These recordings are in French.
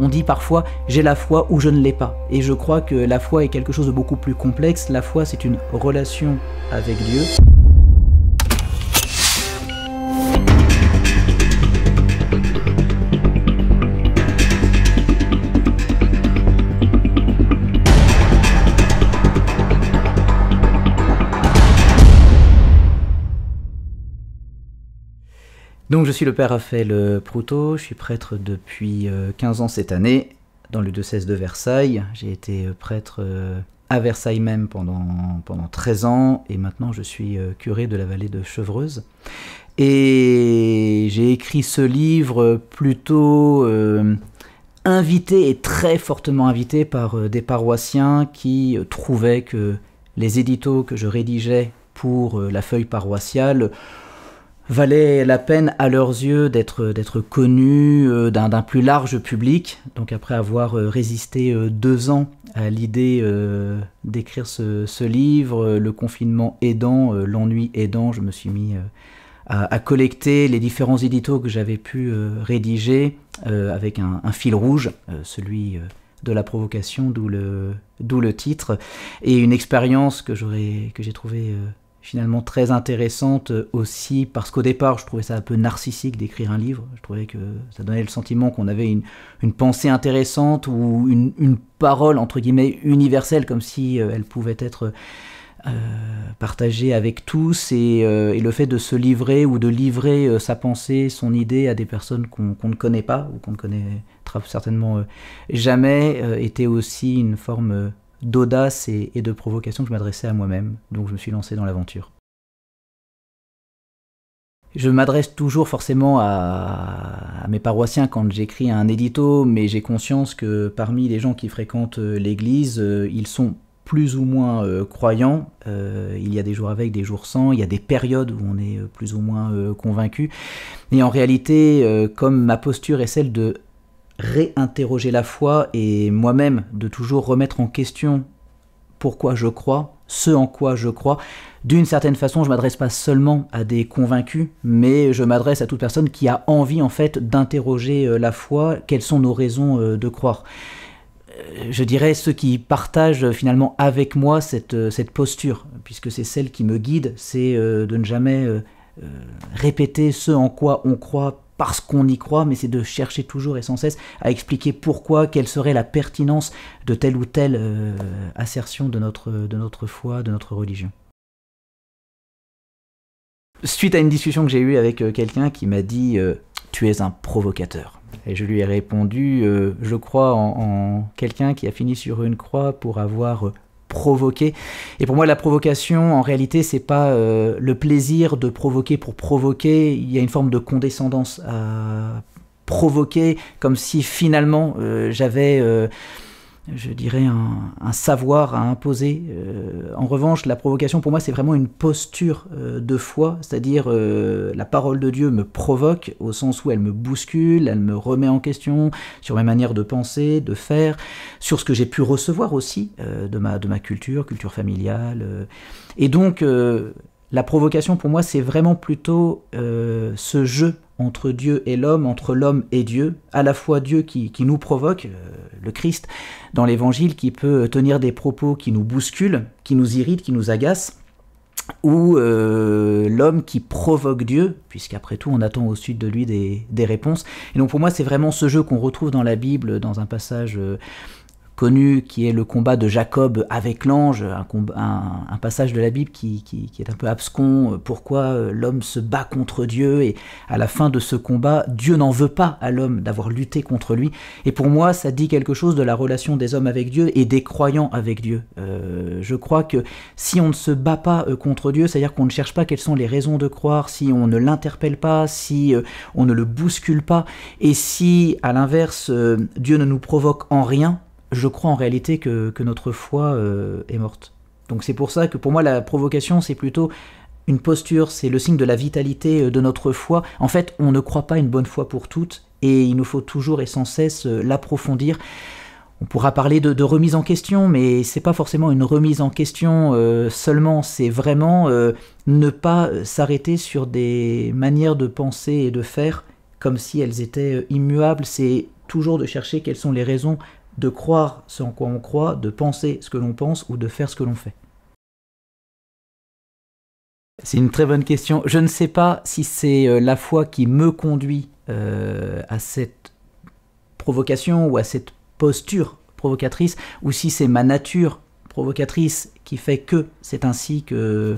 On dit parfois j'ai la foi ou je ne l'ai pas. Et je crois que la foi est quelque chose de beaucoup plus complexe. La foi, c'est une relation avec Dieu. je suis le père Raphaël euh, Proutot, je suis prêtre depuis 15 euh, ans cette année dans le diocèse de Versailles. J'ai été euh, prêtre à Versailles même pendant, 13 ans et maintenant je suis curé de la vallée de Chevreuse. Et j'ai écrit ce livre plutôt invité et très fortement invité par des paroissiens qui trouvaient que les éditos que je rédigeais pour la feuille paroissiale valait la peine à leurs yeux d'être d'être connu euh, d'un plus large public. Donc après avoir euh, résisté euh, deux ans à l'idée d'écrire ce, livre, le confinement aidant, l'ennui aidant, je me suis mis à, collecter les différents éditos que j'avais pu rédiger avec un, fil rouge, celui de la provocation, d'où le titre, et une expérience que j'ai trouvée finalement très intéressante euh, aussi, parce qu'au départ, je trouvais ça un peu narcissique d'écrire un livre. Je trouvais que ça donnait le sentiment qu'on avait une, pensée intéressante ou une, parole, entre guillemets, universelle, comme si euh, elle pouvait être euh, partagée avec tous. Et, le fait de se livrer ou de livrer sa pensée, son idée à des personnes qu'on ne connaît pas ou qu'on ne connaît certainement jamais, était aussi une forme d'audace et, de provocation que je m'adressais à moi-même, donc je me suis lancé dans l'aventure. Je m'adresse toujours forcément à, mes paroissiens quand j'écris un édito, mais j'ai conscience que parmi les gens qui fréquentent euh, l'Église, euh, ils sont plus ou moins euh, croyants. il y a des jours avec, des jours sans, il y a des périodes où on est plus ou moins convaincu. Et en réalité, comme ma posture est celle de réinterroger la foi et moi-même de toujours remettre en question pourquoi je crois, ce en quoi je crois. D'une certaine façon, je m'adresse pas seulement à des convaincus, mais je m'adresse à toute personne qui a envie en fait d'interroger euh, la foi, quelles sont nos raisons euh, de croire. Euh, je dirais ceux qui partagent finalement avec moi cette, cette posture, puisque c'est celle qui me guide, c'est de ne jamais répéter ce en quoi on croit parce qu'on y croit, mais c'est de chercher toujours et sans cesse à expliquer pourquoi, quelle serait la pertinence de telle ou telle euh, assertion de notre, de notre foi, de notre religion. Suite à une discussion que j'ai eue avec euh, quelqu'un qui m'a dit euh, Tu es un provocateur ⁇ et je lui ai répondu, je crois en quelqu'un qui a fini sur une croix pour avoir provoquer. Et pour moi, la provocation, en réalité, c'est pas euh, le plaisir de provoquer pour provoquer. Il y a une forme de condescendance à provoquer, comme si finalement euh, j'avais euh, je dirais, un, savoir à imposer. Euh, en revanche, la provocation, pour moi, c'est vraiment une posture euh, de foi, c'est-à-dire euh, la parole de Dieu me provoque au sens où elle me bouscule, elle me remet en question sur mes manières de penser, de faire, sur ce que j'ai pu recevoir aussi de, ma, de ma culture, culture familiale. et donc, la provocation, pour moi, c'est vraiment plutôt ce jeu entre Dieu et l'homme, entre l'homme et Dieu, à la fois Dieu qui, nous provoque, euh, le Christ, dans l'Évangile, qui peut tenir des propos qui nous bousculent, qui nous irritent, qui nous agacent, ou euh, l'homme qui provoque Dieu, puisqu'après tout on attend au sud de lui des, réponses. Et donc pour moi c'est vraiment ce jeu qu'on retrouve dans la Bible, dans un passage... Euh, connu qui est le combat de Jacob avec l'ange, un, un, passage de la Bible qui, est un peu abscon, euh, pourquoi euh, l'homme se bat contre Dieu, et à la fin de ce combat, Dieu n'en veut pas à l'homme d'avoir lutté contre lui. Et pour moi, ça dit quelque chose de la relation des hommes avec Dieu et des croyants avec Dieu. Euh, je crois que si on ne se bat pas contre Dieu, c'est-à-dire qu'on ne cherche pas quelles sont les raisons de croire, si on ne l'interpelle pas, si on ne le bouscule pas, et si, à l'inverse, Dieu ne nous provoque en rien, je crois en réalité que, notre foi euh, est morte. Donc c'est pour ça que pour moi la provocation c'est plutôt une posture, c'est le signe de la vitalité euh, de notre foi. En fait, on ne croit pas une bonne foi pour toutes et il nous faut toujours et sans cesse euh, l'approfondir. On pourra parler de, remise en question, mais n'est pas forcément une remise en question seulement, c'est vraiment ne pas s'arrêter sur des manières de penser et de faire comme si elles étaient immuables, c'est toujours de chercher quelles sont les raisons de croire ce en quoi on croit, de penser ce que l'on pense ou de faire ce que l'on fait C'est une très bonne question. Je ne sais pas si c'est euh, la foi qui me conduit euh, à cette provocation ou à cette posture provocatrice, ou si c'est ma nature provocatrice qui fait que c'est ainsi que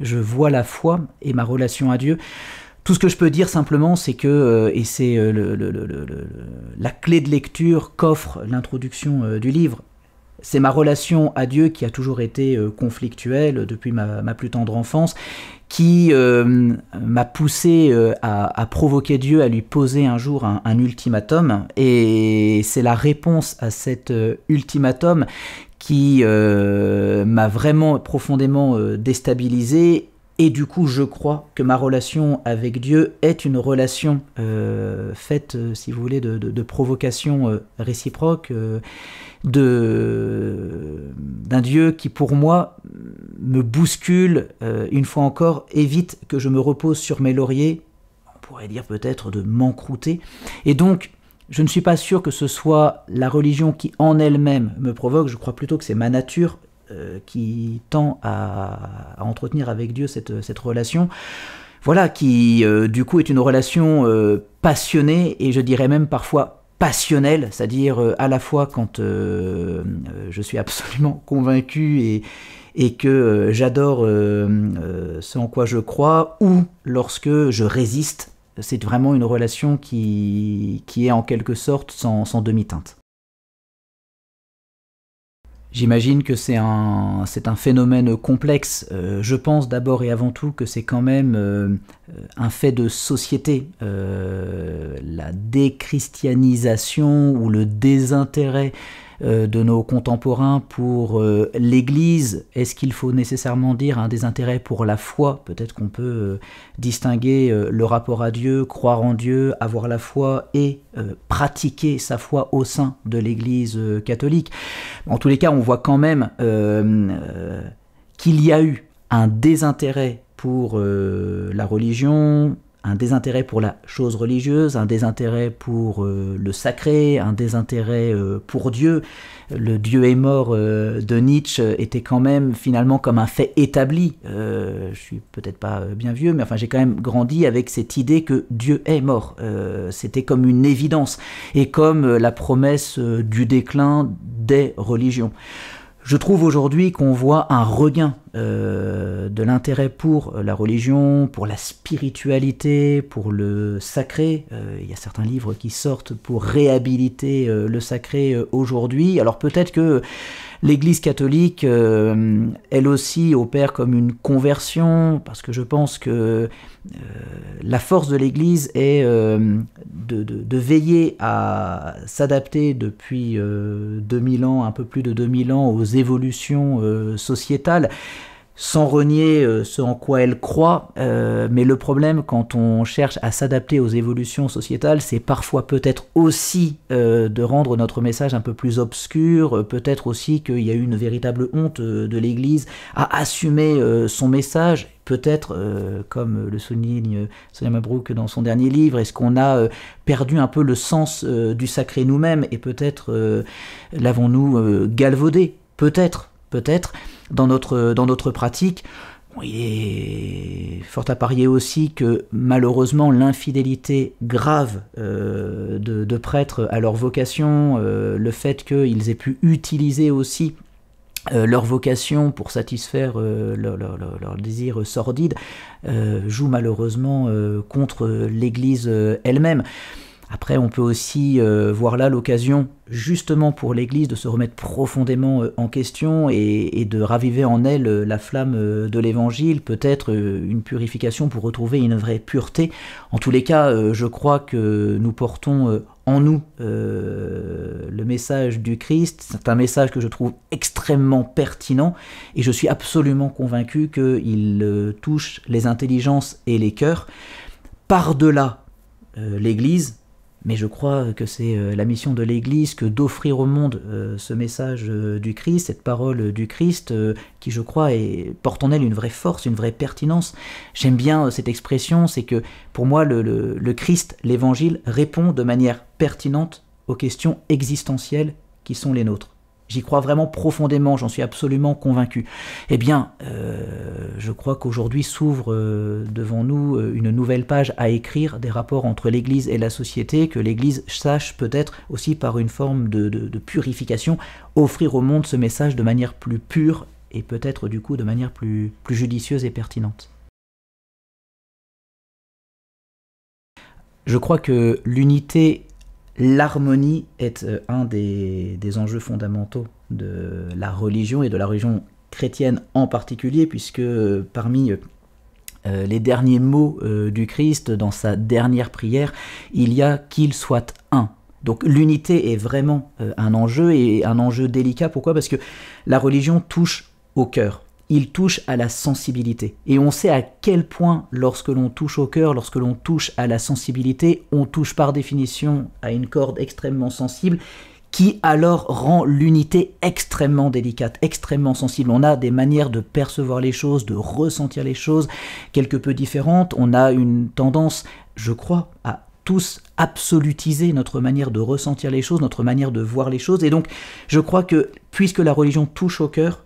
je vois la foi et ma relation à Dieu. Tout ce que je peux dire simplement, c'est que, euh, et c'est euh, la clé de lecture qu'offre l'introduction euh, du livre, c'est ma relation à Dieu qui a toujours été conflictuelle depuis ma, plus tendre enfance, qui m'a poussé à, provoquer Dieu, à lui poser un jour un, ultimatum. Et c'est la réponse à cet ultimatum qui m'a vraiment profondément déstabilisé et du coup, je crois que ma relation avec Dieu est une relation euh, faite, euh, si vous voulez, de, provocation euh, réciproque, de d'un Dieu qui, pour moi, me bouscule, une fois encore, évite que je me repose sur mes lauriers, on pourrait dire peut-être de m'encrouter. Et donc, je ne suis pas sûr que ce soit la religion qui en elle-même me provoque, je crois plutôt que c'est ma nature euh, qui tend à, entretenir avec Dieu cette, relation, voilà, qui euh, du coup est une relation euh, passionnée et je dirais même parfois passionnelle, c'est-à-dire à la fois quand je suis absolument convaincu et, que j'adore ce en quoi je crois, ou lorsque je résiste, c'est vraiment une relation qui, est en quelque sorte sans demi-teinte. J'imagine que c'est un, un, phénomène complexe. Euh, je pense d'abord et avant tout que c'est quand même euh, un fait de société. Euh, la déchristianisation ou le désintérêt euh, de nos contemporains pour euh, l'Église, est-ce qu'il faut nécessairement dire un désintérêt pour la foi Peut-être qu'on peut euh, distinguer le rapport à Dieu, croire en Dieu, avoir la foi et pratiquer sa foi au sein de l'Église catholique. En tous les cas, on voit quand même qu'il y a eu un désintérêt pour la religion, un désintérêt pour la chose religieuse, un désintérêt pour euh, le sacré, un désintérêt euh, pour Dieu. Le Dieu est mort euh, de Nietzsche était quand même finalement comme un fait établi. je suis peut-être pas bien vieux, mais enfin j'ai quand même grandi avec cette idée que Dieu est mort. C'était comme une évidence et comme la promesse du déclin des religions. Je trouve aujourd'hui qu'on voit un regain euh, de l'intérêt pour euh, la religion, pour la spiritualité, pour le sacré. Euh, il y a certains livres qui sortent pour réhabiliter le sacré aujourd'hui. Alors peut-être que l'Église catholique, elle aussi, opère comme une conversion, parce que je pense que la force de l'Église est de, de, veiller à s'adapter depuis 2000 ans, un peu plus de 2000 ans, aux évolutions sociétales sans renier euh, ce en quoi elle croit, euh, mais le problème quand on cherche à s'adapter aux évolutions sociétales, c'est parfois peut-être aussi euh, de rendre notre message un peu plus obscur, peut-être aussi qu'il y a eu une véritable honte de l'Église à assumer son message, peut-être, comme le souligne Sonia Mabrouk dans son dernier livre, est-ce qu'on a perdu un peu le sens du sacré nous-mêmes et peut-être l'avons-nous galvaudé Peut-être, peut-être dans notre, dans notre pratique. il est fort à parier aussi que malheureusement l'infidélité grave euh, de, prêtres à leur vocation, euh, le fait qu'ils aient pu utiliser aussi euh, leur vocation pour satisfaire leurs leur, sordides, désir sordide joue malheureusement contre l'Église elle-même. Après, on peut aussi euh, voir là l'occasion, justement pour l'Église, de se remettre profondément euh, en question et, de raviver en elle euh, la flamme de l'Évangile, peut-être une purification pour retrouver une vraie pureté. En tous les cas, je crois que nous portons en nous le message du Christ. C'est un message que je trouve extrêmement pertinent et je suis absolument convaincu qu'il touche les intelligences et les cœurs. Par-delà l'Église, mais je crois euh, que c'est euh, la mission de l'Église que d'offrir au monde euh, ce message du Christ, cette parole du Christ, qui je crois porte en elle une vraie force, une vraie pertinence. J'aime bien cette expression, c'est que pour moi le Christ, l'Évangile, répond de manière pertinente aux questions existentielles qui sont les nôtres. J'y crois vraiment profondément, j'en suis absolument convaincu. Eh bien, euh, je crois qu'aujourd'hui s'ouvre euh, devant nous euh, une nouvelle page à écrire des rapports entre l'Église et la société, que l'Église sache peut-être aussi par une forme de, de purification offrir au monde ce message de manière plus pure et peut-être du coup de manière plus, plus judicieuse et pertinente. Je crois que l'unité l'harmonie est euh, un des, enjeux fondamentaux de la religion et de la religion chrétienne en particulier, puisque euh, parmi euh, les derniers mots du Christ dans sa dernière prière, il y a qu'il soit un. Donc l'unité est vraiment un enjeu et un enjeu délicat. Pourquoi Parce que la religion touche au cœur il touche à la sensibilité. Et on sait à quel point, lorsque l'on touche au cœur, lorsque l'on touche à la sensibilité, on touche par définition à une corde extrêmement sensible qui alors rend l'unité extrêmement délicate, extrêmement sensible. On a des manières de percevoir les choses, de ressentir les choses quelque peu différentes. On a une tendance, je crois, à tous absolutiser notre manière de ressentir les choses, notre manière de voir les choses. Et donc, je crois que puisque la religion touche au cœur,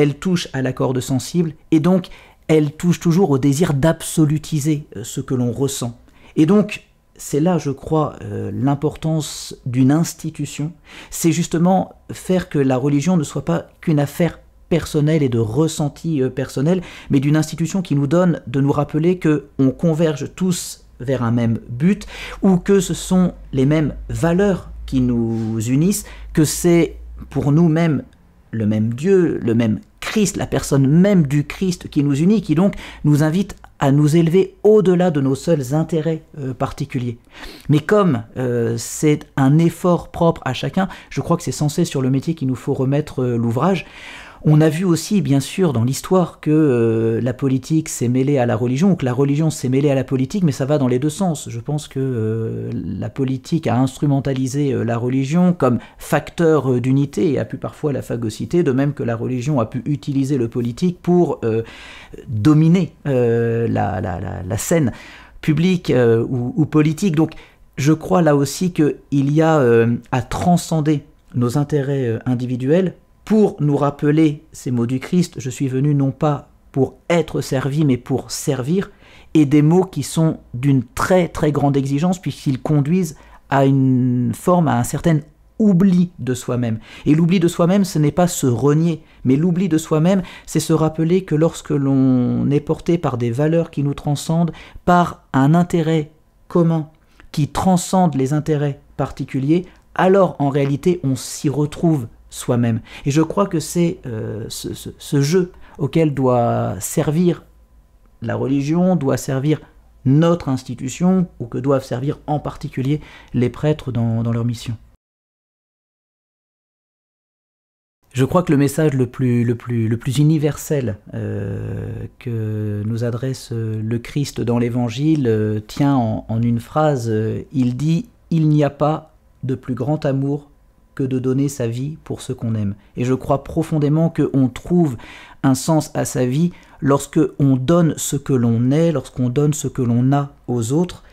elle touche à la corde sensible, et donc elle touche toujours au désir d'absolutiser euh, ce que l'on ressent. Et donc, c'est là, je crois, euh, l'importance d'une institution, c'est justement faire que la religion ne soit pas qu'une affaire personnelle et de ressenti euh, personnel, mais d'une institution qui nous donne de nous rappeler que on converge tous vers un même but, ou que ce sont les mêmes valeurs qui nous unissent, que c'est pour nous-mêmes le même Dieu, le même Christ, la personne même du Christ qui nous unit, qui donc nous invite à nous élever au-delà de nos seuls intérêts euh, particuliers. Mais comme euh, c'est un effort propre à chacun, je crois que c'est censé sur le métier qu'il nous faut remettre euh, l'ouvrage. On a vu aussi, bien sûr, dans l'histoire que euh, la politique s'est mêlée à la religion, ou que la religion s'est mêlée à la politique, mais ça va dans les deux sens. Je pense que euh, la politique a instrumentalisé euh, la religion comme facteur d'unité et a pu parfois la phagocyter, de même que la religion a pu utiliser le politique pour dominer la, scène publique ou, ou, politique. Donc, je crois là aussi qu'il y a à transcender nos intérêts individuels pour nous rappeler ces mots du Christ, je suis venu non pas pour être servi, mais pour servir, et des mots qui sont d'une très très grande exigence, puisqu'ils conduisent à une forme, à un certain oubli de soi-même. Et l'oubli de soi-même, ce n'est pas se renier, mais l'oubli de soi-même, c'est se rappeler que lorsque l'on est porté par des valeurs qui nous transcendent, par un intérêt commun qui transcende les intérêts particuliers, alors en réalité on s'y retrouve soi-même. Et je crois que c'est euh, ce, jeu auquel doit servir la religion, doit servir notre institution, ou que doivent servir en particulier les prêtres dans, leur mission. Je crois que le message le plus, le plus, le plus universel euh, que nous adresse euh, le Christ dans l'Évangile tient en, une phrase. il dit ⁇ Il n'y a pas de plus grand amour que de donner sa vie pour ce qu'on aime. Et je crois profondément qu'on trouve un sens à sa vie lorsque on donne ce que l'on est, lorsqu'on donne ce que l'on a aux autres.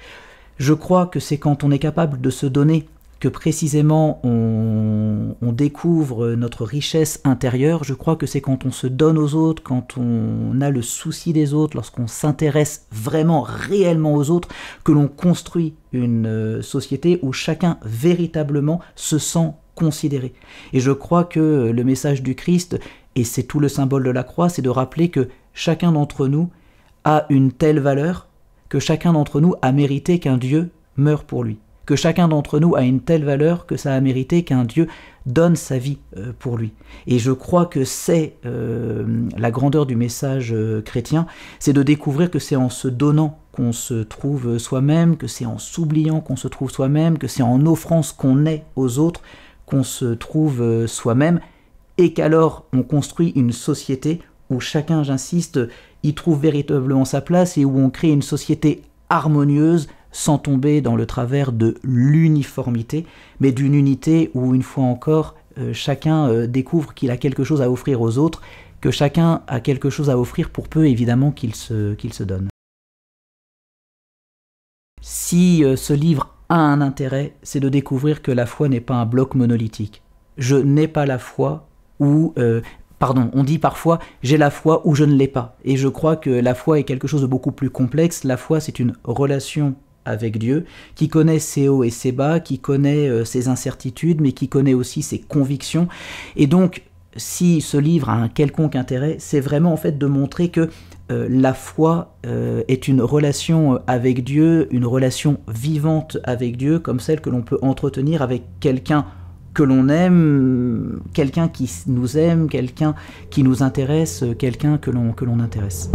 Je crois que c'est quand on est capable de se donner que précisément on, découvre notre richesse intérieure. Je crois que c'est quand on se donne aux autres, quand on a le souci des autres, lorsqu'on s'intéresse vraiment, réellement aux autres, que l'on construit une euh, société où chacun véritablement se sent considérer. Et je crois que le message du Christ, et c'est tout le symbole de la croix, c'est de rappeler que chacun d'entre nous a une telle valeur, que chacun d'entre nous a mérité qu'un Dieu meure pour lui, que chacun d'entre nous a une telle valeur que ça a mérité qu'un Dieu donne sa vie euh, pour lui. Et je crois que c'est euh, la grandeur du message euh, chrétien, c'est de découvrir que c'est en se donnant qu'on se trouve soi-même, que c'est en s'oubliant qu'on se trouve soi-même, que c'est en offrant ce qu'on est aux autres qu'on se trouve euh, soi-même, et qu'alors on construit une société où chacun, j'insiste, y trouve véritablement sa place et où on crée une société harmonieuse sans tomber dans le travers de l'uniformité, mais d'une unité où, une fois encore, euh, chacun euh, découvre qu'il a quelque chose à offrir aux autres, que chacun a quelque chose à offrir pour peu, évidemment, qu'il se, qu'il se donne. Si ce livre a un intérêt, c'est de découvrir que la foi n'est pas un bloc monolithique. Je n'ai pas la foi ou... Euh, pardon, on dit parfois j'ai la foi ou je ne l'ai pas. Et je crois que la foi est quelque chose de beaucoup plus complexe. La foi, c'est une relation avec Dieu, qui connaît ses hauts et ses bas, qui connaît euh, ses incertitudes, mais qui connaît aussi ses convictions. Et donc, si ce livre a un quelconque intérêt, c'est vraiment en fait de montrer que euh, la foi euh, est une relation euh, avec Dieu, une relation vivante avec Dieu, comme celle que l'on peut entretenir avec quelqu'un que l'on aime, quelqu'un qui nous aime, quelqu'un qui nous intéresse, quelqu'un que l'on intéresse.